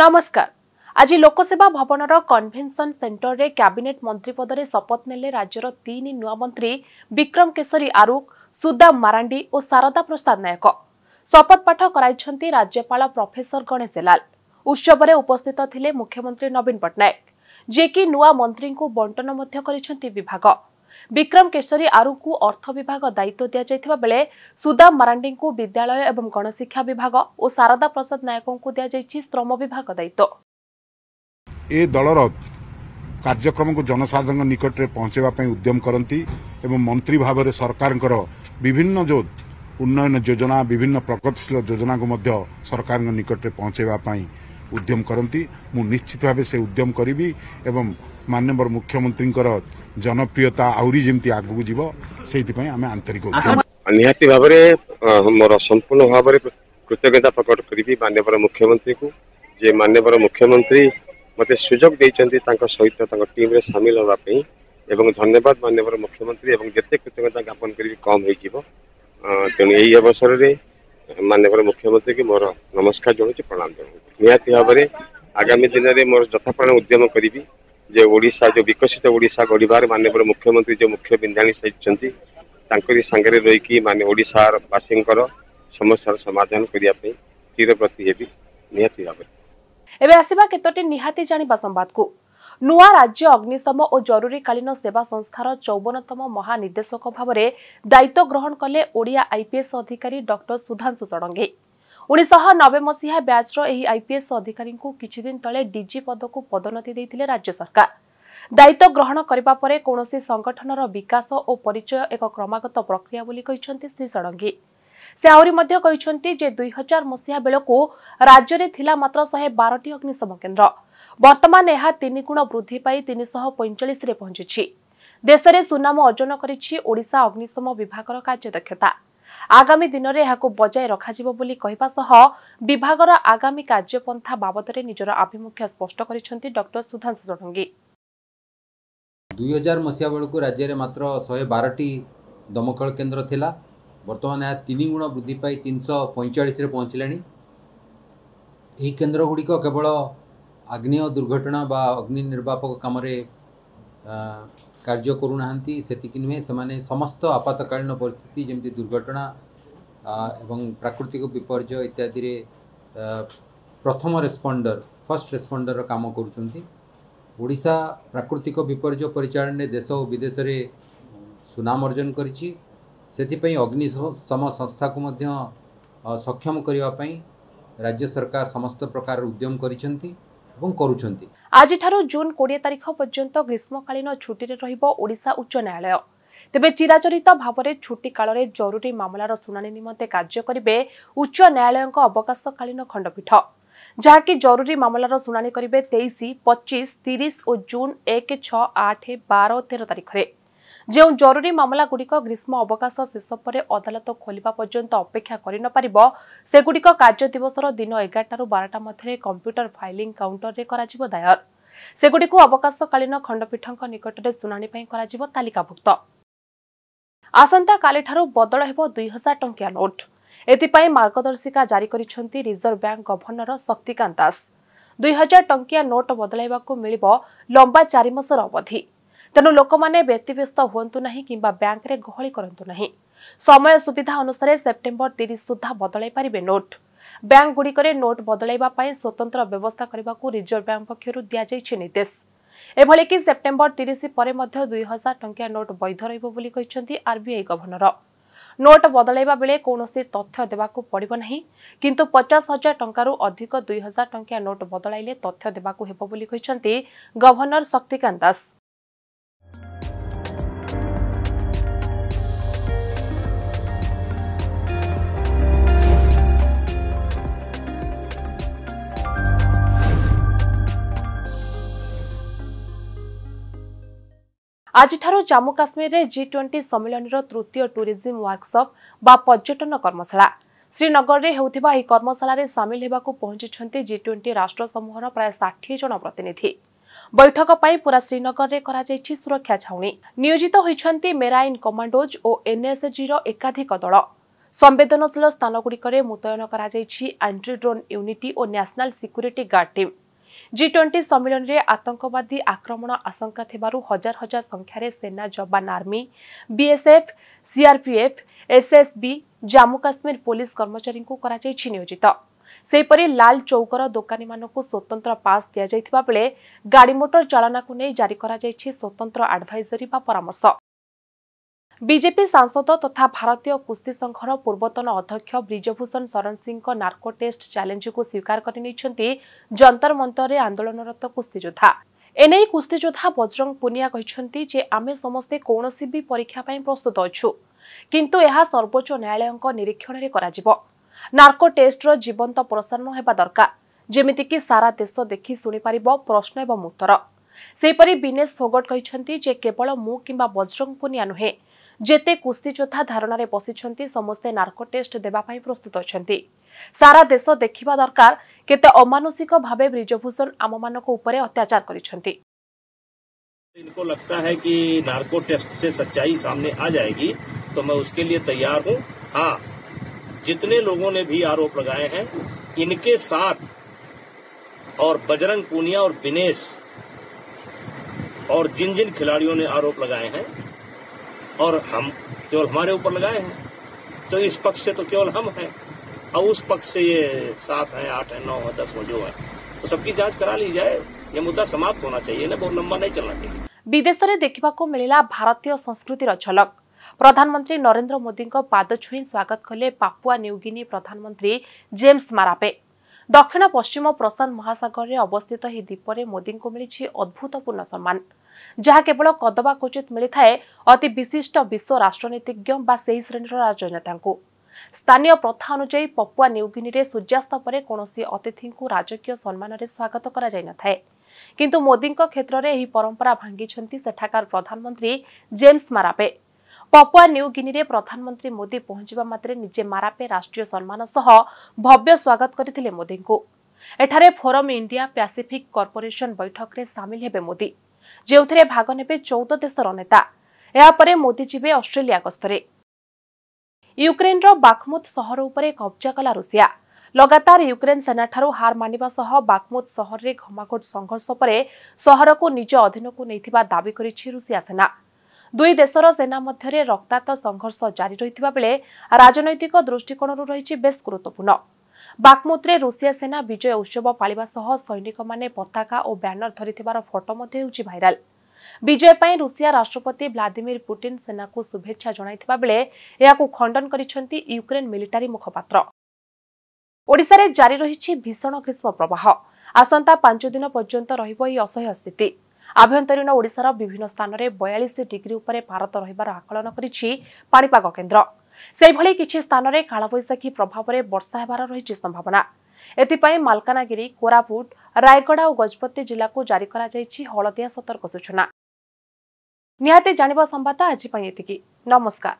ନମସ୍କାର ଆଜି ଲୋକସେବା ଭବନର କନଭେନସନ ସେଣ୍ଟରରେ କ୍ୟାବିନେଟ୍ ମନ୍ତ୍ରୀ ପଦରେ ଶପଥ ନେଲେ ରାଜ୍ୟର ତିନି ନୂଆ ମନ୍ତ୍ରୀ ବିକ୍ରମ କେଶରୀ ଆରୁଖ ସୁଦାମ ମାରାଣ୍ଡି ଓ ଶାରଦା ପ୍ରସାଦ ନାୟକ ଶପଥ ପାଠ କରାଇଛନ୍ତି ରାଜ୍ୟପାଳ ପ୍ରଫେସର ଗଣେଶ ଲାଲ ଉତ୍ସବରେ ଉପସ୍ଥିତ ଥିଲେ ମୁଖ୍ୟମନ୍ତ୍ରୀ ନବୀନ ପଟ୍ଟନାୟକ ଯିଏକି ନୂଆ ମନ୍ତ୍ରୀଙ୍କୁ ବଣ୍ଟନ ମଧ୍ୟ କରିଛନ୍ତି ବିଭାଗ ବିକ୍ରମ କେଶରୀ ଆରୁଙ୍କୁ ଅର୍ଥ ବିଭାଗ ଦାୟିତ୍ୱ ଦିଆଯାଇଥିବା ବେଳେ ସୁଦାମ ମାରାଣ୍ଡିଙ୍କୁ ବିଦ୍ୟାଳୟ ଏବଂ ଗଣଶିକ୍ଷା ବିଭାଗ ଓ ଶାରଦା ପ୍ରସାଦ ନାୟକଙ୍କୁ ଦିଆଯାଇଛି ଶ୍ରମ ବିଭାଗ ଦାୟିତ୍ୱ ଏ ଦଳର କାର୍ଯ୍ୟକ୍ରମକୁ ଜନସାଧାରଣଙ୍କ ନିକଟରେ ପହଞ୍ଚାଇବା ପାଇଁ ଉଦ୍ୟମ କରନ୍ତି ଏବଂ ମନ୍ତ୍ରୀ ଭାବରେ ସରକାରଙ୍କର ବିଭିନ୍ନ ଯେଉଁ ଉନ୍ନୟନ ଯୋଜନା ବିଭିନ୍ନ ପ୍ରଗତିଶୀଳ ଯୋଜନାକୁ ମଧ୍ୟ ସରକାରଙ୍କ ନିକଟରେ ପହଞ୍ଚାଇବା ପାଇଁ ଉଦ୍ୟମ କରନ୍ତି ମୁଁ ନିଶ୍ଚିତ ଭାବେ ସେ ଉଦ୍ୟମ କରିବି ଏବଂ ମାନ୍ୟବର ମୁଖ୍ୟମନ୍ତ୍ରୀଙ୍କର ଜନପ୍ରିୟତା ଆହୁରି ଯେମିତି ଆଗକୁ ଯିବ ସେଇଥିପାଇଁ ଆମେ ଆନ୍ତରିକ ଉଦ୍ୟମ ନିହାତି ଭାବରେ ମୋର ସମ୍ପୂର୍ଣ୍ଣ ଭାବରେ କୃତଜ୍ଞତା ପ୍ରକଟ କରିବି ମାନ୍ୟବର ମୁଖ୍ୟମନ୍ତ୍ରୀଙ୍କୁ ଯେ ମାନ୍ୟବର ମୁଖ୍ୟମନ୍ତ୍ରୀ ମୋତେ ସୁଯୋଗ ଦେଇଛନ୍ତି ତାଙ୍କ ସହିତ ତାଙ୍କ ଟିମ୍ରେ ସାମିଲ ହେବା ପାଇଁ ଏବଂ ଧନ୍ୟବାଦ ମାନ୍ୟବର ମୁଖ୍ୟମନ୍ତ୍ରୀ ଏବଂ ଯେତେ କୃତଜ୍ଞତା ଜ୍ଞାପନ କରିବି କମ୍ ହୋଇଯିବ ତେଣୁ ଏହି ଅବସରରେ ମାନ୍ୟବର ମୁଖ୍ୟମନ୍ତ୍ରୀଙ୍କୁ ମୋର ନମସ୍କାର ଜଣାଉଛି ପ୍ରଣାମ ଜଣାଉଛି ନିହାତି ଭାବରେ ଆଗାମୀ ଦିନରେ ମୋର ଯଥାପ୍ରାଣ ଉଦ୍ୟମ କରିବି ଯେ ଓଡ଼ିଶା ଯେଉଁ ବିକଶିତ ଓଡ଼ିଶା ଗଢ଼ିବାରେ ମାନ୍ୟବର ମୁଖ୍ୟମନ୍ତ୍ରୀ ଯେଉଁ ମୁଖ୍ୟ ବିନ୍ଧାଣୀ ସାଜିଛନ୍ତି ତାଙ୍କରି ସାଙ୍ଗରେ ରହିକି ମାନେ ଓଡ଼ିଶାର ବାସୀଙ୍କର ସମସ୍ୟାର ସମାଧାନ କରିବା ପାଇଁ ସ୍ଥିର ପ୍ରତି ହେବି ନିହାତି ଭାବରେ ଏବେ ଆସିବା କେତୋଟି ନିହାତି ଜାଣିବା ସମ୍ବାଦକୁ ନୂଆ ରାଜ୍ୟ ଅଗ୍ନିଶମ ଓ ଜରୁରୀକାଳୀନ ସେବା ସଂସ୍ଥାର ଚଉବନତମ ମହାନିର୍ଦ୍ଦେଶକ ଭାବରେ ଦାୟିତ୍ୱ ଗ୍ରହଣ କଲେ ଓଡ଼ିଆ ଆଇପିଏସ୍ ଅଧିକାରୀ ଡକ୍ଟର ସୁଧାଂଶୁ ଷଡ଼ଙ୍ଗୀ ଉଣେଇଶହ ନବେ ମସିହା ବ୍ୟାଚ୍ର ଏହି ଆଇପିଏସ୍ ଅଧିକାରୀଙ୍କୁ କିଛିଦିନ ତଳେ ଡିଜି ପଦକୁ ପଦୋନ୍ନତି ଦେଇଥିଲେ ରାଜ୍ୟ ସରକାର ଦାୟିତ୍ୱ ଗ୍ରହଣ କରିବା ପରେ କୌଣସି ସଂଗଠନର ବିକାଶ ଓ ପରିଚୟ ଏକ କ୍ରମାଗତ ପ୍ରକ୍ରିୟା ବୋଲି କହିଛନ୍ତି ଶ୍ରୀ ଷଡ଼ଙ୍ଗୀ ସେ ଆହୁରି ମଧ୍ୟ କହିଛନ୍ତି ଯେ ଦୁଇ ହଜାର ମସିହା ବେଳକୁ ରାଜ୍ୟରେ ଥିଲା ମାତ୍ର ଶହେ ବାରଟି ଅଗ୍ନିଶମ କେନ୍ଦ୍ର ବର୍ତ୍ତମାନ ଏହା ତିନିଗୁଣ ବୃଦ୍ଧି ପାଇ ତିନିଶହ ପଇଁଚାଳିଶରେ ପହଞ୍ଚୁଛି ଦେଶରେ ସୁନାମ ଅର୍ଜନ କରିଛି ଓଡ଼ିଶା ଅଗ୍ନିଶମ ବିଭାଗର କାର୍ଯ୍ୟଦକ୍ଷତା ଆଗାମୀ ଦିନରେ ଏହାକୁ ବଜାୟ ରଖାଯିବ ବୋଲି କହିବା ସହ ବିଭାଗର ଆଗାମୀ କାର୍ଯ୍ୟପନ୍ଥା ବାବଦରେ ନିଜର ଆଭିମୁଖ୍ୟ ସ୍ପଷ୍ଟ କରିଛନ୍ତି ଡକ୍ଟର ସୁଧାଂଶୁ ଷଡ଼ଙ୍ଗୀ ଦୁଇ ହଜାର ମସିହା ବେଳକୁ ରାଜ୍ୟରେ ମାତ୍ର ଶହେ ବାରଟି ଦମକଳ କେନ୍ଦ୍ର ଥିଲା ବର୍ତ୍ତମାନ ଏହା ତିନିଗୁଣ ବୃଦ୍ଧି ପାଇ ତିନିଶହ ପଇଁଚାଳିଶରେ ପହଞ୍ଚିଲାଣି ଏହି କେନ୍ଦ୍ରଗୁଡ଼ିକ କେବଳ अग्नि दुर्घटना व अग्नि निर्वापक कम कार्य करूना से नुहे से समस्त आपातकालीन पार्थित जमी दुर्घटना एवं प्राकृतिक विपर्य इत्यादि प्रथम रेस्पंडर फर्स्ट रेस्पंडर काम करा प्राकृतिक विपर्य परिचा देश और विदेश में सुनाम अर्जन करग्निशम संस्था को मध्य सक्षम करने राज्य सरकार समस्त प्रकार उद्यम कर ଏବଂ କରୁଛନ୍ତି ଆଜିଠାରୁ ଜୁନ୍ କୋଡ଼ିଏ ତାରିଖ ପର୍ଯ୍ୟନ୍ତ ଗ୍ରୀଷ୍ମକାଳୀନ ଛୁଟିରେ ରହିବ ଓଡ଼ିଶା ଉଚ୍ଚ ନ୍ୟାୟାଳୟ ତେବେ ଚିରାଚରିତ ଭାବରେ ଛୁଟି କାଳରେ ଜରୁରୀ ମାମଲାର ଶୁଣାଣି ନିମନ୍ତେ କାର୍ଯ୍ୟ କରିବେ ଉଚ୍ଚ ନ୍ୟାୟାଳୟଙ୍କ ଅବକାଶକାଳୀନ ଖଣ୍ଡପୀଠ ଯାହାକି ଜରୁରୀ ମାମଲାର ଶୁଣାଣି କରିବେ ତେଇଶ ପଚିଶ ତିରିଶ ଓ ଜୁନ୍ ଏକ ଛଅ ଆଠ ବାର ତେର ତାରିଖରେ ଯେଉଁ ଜରୁରୀ ମାମଲାଗୁଡ଼ିକ ଗ୍ରୀଷ୍ମ ଅବକାଶ ଶେଷ ପରେ ଅଦାଲତ ଖୋଲିବା ପର୍ଯ୍ୟନ୍ତ ଅପେକ୍ଷା କରିନପାରିବ ସେଗୁଡ଼ିକ କାର୍ଯ୍ୟ ଦିବସର ଦିନ ଏଗାରଟାରୁ ବାରଟା ମଧ୍ୟରେ କମ୍ପ୍ୟୁଟର ଫାଇଲିଂ କାଉଣ୍ଟରରେ କରାଯିବ ଦାୟର ସେଗୁଡ଼ିକୁ ଅବକାଶକାଳୀନ ଖଣ୍ଡପୀଠଙ୍କ ନିକଟରେ ଶୁଣାଣି ପାଇଁ କରାଯିବ ତାଲିକାଭୁକ୍ତ ଆସନ୍ତାକାଲିଠାରୁ ବଦଳ ହେବ ଦୁଇହଜାର ଟଙ୍କିଆ ନୋଟ୍ ଏଥିପାଇଁ ମାର୍ଗଦର୍ଶିକା ଜାରି କରିଛନ୍ତି reserve bank governor Shaktikanta Das ଦୁଇହଜାର ଟଙ୍କିଆ ନୋଟ୍ ବଦଳାଇବାକୁ ମିଳିବ ଲମ୍ବା ଚାରିମାସର ଅବଧି ତେଣୁ ଲୋକମାନେ ବ୍ୟତିବ୍ୟସ୍ତ ହୁଅନ୍ତୁ ନାହିଁ କିମ୍ବା ବ୍ୟାଙ୍କରେ ଗହଳି କରନ୍ତୁ ନାହିଁ ସମୟ ସୁବିଧା ଅନୁସାରେ ସେପ୍ଟେମ୍ବର ତିରିଶ ସୁଦ୍ଧା ବଦଳାଇ ପାରିବେ ନୋଟ୍ ବ୍ୟାଙ୍କଗୁଡ଼ିକରେ ନୋଟ୍ ବଦଳାଇବା ପାଇଁ ସ୍ୱତନ୍ତ୍ର ବ୍ୟବସ୍ଥା କରିବାକୁ ରିଜର୍ଭ ବ୍ୟାଙ୍କ ପକ୍ଷରୁ ଦିଆଯାଇଛି ନିର୍ଦ୍ଦେଶ ଏଭଳିକି ସେପ୍ଟେମ୍ବର ତିରିଶ ପରେ ମଧ୍ୟ ଦୁଇହଜାର ଟଙ୍କିଆ ନୋଟ୍ ବୈଧ ରହିବ ବୋଲି କହିଛନ୍ତି ଆର୍ବିଆଇ ଗଭର୍ଣ୍ଣର ନୋଟ୍ ବଦଳାଇବା ବେଳେ କୌଣସି ତଥ୍ୟ ଦେବାକୁ ପଡ଼ିବ ନାହିଁ କିନ୍ତୁ ପଚାଶ ହଜାର ଟଙ୍କାରୁ ଅଧିକ ଦୁଇହଜାର ଟଙ୍କିଆ ନୋଟ୍ ବଦଳାଇଲେ ତଥ୍ୟ ଦେବାକୁ ହେବ ବୋଲି କହିଛନ୍ତି ଗଭର୍ଣ୍ଣର ଶକ୍ତିକାନ୍ତ ଦାସ ଆଜିଠାରୁ ଜାମ୍ମୁ କାଶ୍ମୀରରେ ଜି ଟ୍ୱେଣ୍ଟି ସମ୍ମିଳନୀର ତୃତୀୟ ଟୁରିଜିମ୍ ୱାର୍କସପ୍ ବା ପର୍ଯ୍ୟଟନ କର୍ମଶାଳା ଶ୍ରୀନଗରରେ ହେଉଥିବା ଏହି କର୍ମଶାଳାରେ ସାମିଲ ହେବାକୁ ପହଞ୍ଚିଛନ୍ତି ଜି ଟ୍ୱେଣ୍ଟି ରାଷ୍ଟ୍ର ସମୂହର ପ୍ରାୟ ଷାଠିଏ ଜଣ ପ୍ରତିନିଧି ବୈଠକ ପାଇଁ ପୁରା ଶ୍ରୀନଗରରେ କରାଯାଇଛି ସୁରକ୍ଷା ଛାଉଣି ନିୟୋଜିତ ହୋଇଛନ୍ତି ମେରାଇନ୍ କମାଣ୍ଡୋଜ୍ ଓ ଏନ୍ଏସ୍ଜିର ଏକାଧିକ ଦଳ ସମ୍ବେଦନଶୀଳ ସ୍ଥାନଗୁଡ଼ିକରେ ମୁତୟନ କରାଯାଇଛି ଆଣ୍ଟି ଡ୍ରୋନ୍ ୟୁନିଟି ଓ national security guard team G twenty ସମ୍ମିଳନୀରେ ଆତଙ୍କବାଦୀ ଆକ୍ରମଣ ଆଶଙ୍କା ଥିବାରୁ ହଜାର ହଜାର ସଂଖ୍ୟାରେ ସେନା ଯବାନ army BSF CRPF SSB Jammu Kashmir police କର୍ମଚାରୀଙ୍କୁ କରାଯାଇଛି ନିୟୋଜିତ ସେହିପରି ଲାଲ ଚୌକର ଦୋକାନୀମାନଙ୍କୁ ସ୍ୱତନ୍ତ୍ର ପାସ୍ ଦିଆଯାଇଥିବା ବେଳେ ଗାଡ଼ି ମୋଟର ଚାଳନାକୁ ନେଇ ଜାରି କରାଯାଇଛି ସ୍ୱତନ୍ତ୍ର ଆଡଭାଇଜରି ବା ପରାମର୍ଶ বিজেপি সাংসদ তথা ভারতীয় কুস্তি সংঘর পূর্বতন অধ্যক্ষ ব্রিজভূষণ শরণ সিংহ নার্কো টেস্ট চ্যালেঞ্জକୁ ସ୍ୱୀକାର କରିନେଇଛନ୍ତି ଯନ୍ତର ମନ୍ତରରେ ଆନ୍ଦୋଳନରତ କୁସ୍ତିଯୋଦ୍ଧା ଏନେଇ କୁସ୍ତିଯୋଦ୍ଧା ବଜରଙ୍ଗ ପୁନିଆ କହିଛନ୍ତି ଯେ ଆମେ ସମସ୍ତେ କୌଣସି ବି ପରୀକ୍ଷା ପାଇଁ ପ୍ରସ୍ତୁତ ଅଛୁ କିନ୍ତୁ ଏହା ସର୍ବୋଚ୍ଚ ନ୍ୟାୟାଳୟଙ୍କ ନିରୀକ୍ଷଣରେ କରାଯିବ ନାର୍କୋ ଟେଷ୍ଟର ଜୀବନ୍ତ ପ୍ରସାରଣ ହେବା ଦରକାର ଯେମିତିକି ସାରା ଦେଶ ଦେଖି ଶୁଣିପାରିବ ପ୍ରଶ୍ନ ଏବଂ ଉତ୍ତର ସେହିପରି ବିନେଶ ଫୋଗଟ କହିଛନ୍ତି ଯେ କେବଳ ମୁଁ କିମ୍ବା ବଜରଙ୍ଗ ପୁନିଆ ନୁହେଁ जिते କୁସ୍ତିଯୋଦ୍ଧା ଧାରଣାରେ धारण में ନାର୍କୋ समस्ते नार्को टेस्ट ପ୍ରସ୍ତୁତ प्रस्तुत अच्छा सारा देश देखा दरकार ଅମାନୁଷିକ ଭାବେ भाव ब्रिजभूषण आम मान अत्याचार इनको लगता है कि नार्को टेस्ट से सच्चाई सामने आ जाएगी तो मैं उसके लिए तैयार हूँ हाँ जितने लोगों ने भी आरोप लगाए हैं इनके साथ और बजरंग पूनिया और बिनेश और जिन जिन खिलाड़ियों ने आरोप लगाए हैं और हम केवल हमारे ऊपर लगाए हैं तो इस पक्ष से तो केवल हम हैं और उस पक्ष से ये सात हैं आठ हैं नौ हैं दस हैं जो हैं तो सबकी जांच करा ली जाए ये मुद्दा समाप्त होना चाहिए ना बहुत लंबा नहीं चलना चाहिए विदेश में देखा मिलला भारतीय संस्कृति झलक प्रधानमंत्री नरेन्द्र मोदी पाद छुई स्वागत कले पापुआ न्यूगिनी प्रधानमंत्री जेम्स मारापे दक्षिण पश्चिम प्रशांत महासागर में अवस्थित ही द्वीप मोदी को मिली अद्भुतपूर्ण सम्मान ଯାହା କେବଳ କଦବା କୁଚିତ ମିଳିଥାଏ ଅତି ବିଶିଷ୍ଟ ବିଶ୍ୱ ରାଷ୍ଟ୍ରନୀତିଜ୍ଞ ବା ସେହି ଶ୍ରେଣୀର ରାଜନେତାଙ୍କୁ ସ୍ଥାନୀୟ ପ୍ରଥା ଅନୁଯାୟୀ ପପୁଆ ନ୍ୟୁଗିନିରେ ସୂର୍ଯ୍ୟାସ୍ତ ପରେ କୌଣସି ଅତିଥିଙ୍କୁ ରାଜକୀୟ ସମ୍ମାନରେ ସ୍ୱାଗତ କରାଯାଇନଥାଏ କିନ୍ତୁ ମୋଦିଙ୍କ କ୍ଷେତ୍ରରେ ଏହି ପରମ୍ପରା ଭାଙ୍ଗିଛନ୍ତି ସେଠାକାର ପ୍ରଧାନମନ୍ତ୍ରୀ ଜେମ୍ସ ମାରାପେ ପପୁଆ ନ୍ୟୁଗିନିରେ ପ୍ରଧାନମନ୍ତ୍ରୀ ମୋଦି ପହଞ୍ଚିବା ମାତ୍ରେ ନିଜେ ମାରାପେ ରାଷ୍ଟ୍ରୀୟ ସମ୍ମାନ ସହ ଭବ୍ୟ ସ୍ୱାଗତ କରିଥିଲେ ମୋଦିଙ୍କୁ ଏଠାରେ ଫୋରମ୍ ଇଣ୍ଡିଆ ପ୍ୟାସିଫିକ୍ କର୍ପୋରେସନ୍ ବୈଠକରେ ସାମିଲ ହେବେ ମୋଦି ଯେଉଁଥିରେ ଭାଗ ନେବେ ଚଉଦ ଦେଶର ନେତା ଏହାପରେ ମୋଦି ଯିବେ ଅଷ୍ଟ୍ରେଲିଆ ଗସ୍ତରେ ୟୁକ୍ରେନ୍ର ବାକ୍ମୁଦ୍ ସହର ଉପରେ କବ୍ଜା କଲା ରୁଷିଆ ଲଗାତାର ୟୁକ୍ରେନ୍ ସେନାଠାରୁ ହାର ମାନିବା ସହ ବାକ୍ମୁଦ୍ ସହରରେ ଘମାଘୋଟ ସଂଘର୍ଷ ପରେ ସହରକୁ ନିଜ ଅଧୀନକୁ ନେଇଥିବା ଦାବି କରିଛି ରୁଷିଆ ସେନା ଦୁଇ ଦେଶର ସେନା ମଧ୍ୟରେ ରକ୍ତାକ୍ତ ସଂଘର୍ଷ ଜାରି ରହିଥିବା ବେଳେ ରାଜନୈତିକ ଦୃଷ୍ଟିକୋଣରୁ ରହିଛି ବେଶ୍ ଗୁରୁତ୍ୱପୂର୍ଣ୍ଣ ବାକମୁତରେ ରୁଷିଆ ସେନା ବିଜୟ ଉତ୍ସବ ପାଳିବା ସହ ସୈନିକମାନେ ପତାକା ଓ ବ୍ୟାନର ଧରିଥିବାର ଫଟୋ ମଧ୍ୟ ହେଉଛି ଭାଇରାଲ ବିଜୟ ପାଇଁ ରୁଷିଆ ରାଷ୍ଟ୍ରପତି ଭ୍ଲାଦିମିର ପୁଟିନ୍ ସେନାକୁ ଶୁଭେଚ୍ଛା ଜଣାଇଥିବା ବେଳେ ଏହାକୁ ଖଣ୍ଡନ କରିଛନ୍ତି ୟୁକ୍ରେନ୍ ମିଲିଟାରୀ ମୁଖପାତ୍ର ଓଡ଼ିଶାରେ ଜାରି ରହିଛି ଭୀଷଣ ଗ୍ରୀଷ୍ମ ପ୍ରବାହ ଆସନ୍ତା ପାଞ୍ଚ ଦିନ ପର୍ଯ୍ୟନ୍ତ ରହିବ ଏହି ଅସହ୍ୟ ସ୍ଥିତି ଆଭ୍ୟନ୍ତରୀଣ ଓଡ଼ିଶାର ବିଭିନ୍ନ ସ୍ଥାନରେ ବୟାଳିଶ ଡିଗ୍ରୀ ଉପରେ ଭାରତ ରହିବାର ଆକଳନ କରିଛି ପାଣିପାଗ କେନ୍ଦ୍ର ସେହିଭଳି କିଛି ସ୍ଥାନରେ କାଳବୈଶାଖୀ ପ୍ରଭାବରେ ବର୍ଷା ହେବାର ରହିଛି ସମ୍ଭାବନା ଏଥିପାଇଁ ମାଲକାନଗିରି କୋରାପୁଟ ରାୟଗଡ଼ା ଓ ଗଜପତି ଜିଲ୍ଲାକୁ ଜାରି କରାଯାଇଛି ହଳଦିଆ ସତର୍କ ସୂଚନା ନିହାତି ଜାଣିବା ସମ୍ବାଦ ଆଜି ପାଇଁ ଏତିକି ନମସ୍କାର